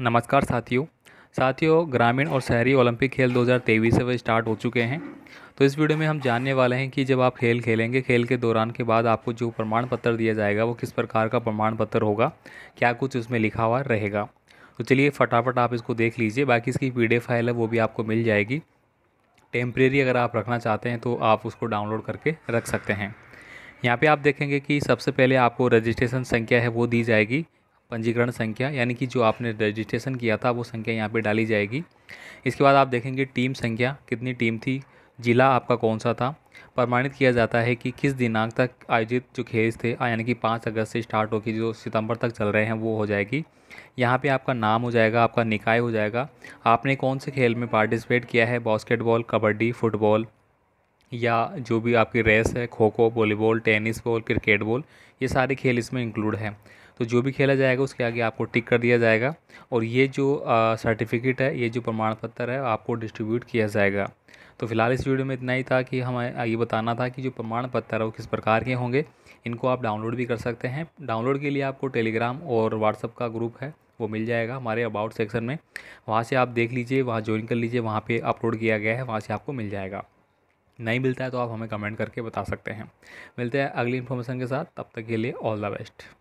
नमस्कार साथियों साथियों ग्रामीण और शहरी ओलंपिक खेल 2023 से वे स्टार्ट हो चुके हैं तो इस वीडियो में हम जानने वाले हैं कि जब आप खेल खेलेंगे खेल के दौरान के बाद आपको जो प्रमाण पत्र दिया जाएगा वो किस प्रकार का प्रमाण पत्र होगा क्या कुछ उसमें लिखा हुआ रहेगा तो चलिए फटाफट आप इसको देख लीजिए बाकी इसकी पी फाइल है वो भी आपको मिल जाएगी टेम्प्रेरी अगर आप रखना चाहते हैं तो आप उसको डाउनलोड करके रख सकते हैं यहाँ पे आप देखेंगे कि सबसे पहले आपको रजिस्ट्रेशन संख्या है वो दी जाएगी पंजीकरण संख्या यानी कि जो आपने रजिस्ट्रेशन किया था वो संख्या यहाँ पे डाली जाएगी इसके बाद आप देखेंगे टीम संख्या कितनी टीम थी जिला आपका कौन सा था प्रमाणित किया जाता है कि किस दिनांक तक आयोजित जो खेल थे यानी कि पाँच अगस्त से स्टार्ट होकर जो सितंबर तक चल रहे हैं वो हो जाएगी यहाँ पे आपका नाम हो जाएगा आपका निकाय हो जाएगा आपने कौन से खेल में पार्टिसिपेट किया है बास्केटबॉल कबड्डी फुटबॉल या जो भी आपकी रेस है kho kho volleyball tennis ball cricket ball ये सारे खेल इसमें इंक्लूड हैं तो जो भी खेला जाएगा उसके आगे आपको टिक कर दिया जाएगा और ये जो सर्टिफिकेट है ये जो प्रमाण पत्र है आपको डिस्ट्रीब्यूट किया जाएगा तो फिलहाल इस वीडियो में इतना ही था कि हमें ये बताना था कि जो प्रमाण पत्र है वो किस प्रकार के होंगे इनको आप डाउनलोड भी कर सकते हैं डाउनलोड के लिए आपको टेलीग्राम और व्हाट्सअप का ग्रुप है वो मिल जाएगा हमारे अबाउट सेक्शन में वहाँ से आप देख लीजिए वहाँ ज्वाइन कर लीजिए वहाँ पर अपलोड किया गया है वहाँ से आपको मिल जाएगा नहीं मिलता है तो आप हमें कमेंट करके बता सकते हैं मिलते हैं अगली इन्फॉर्मेशन के साथ तब तक के लिए ऑल द बेस्ट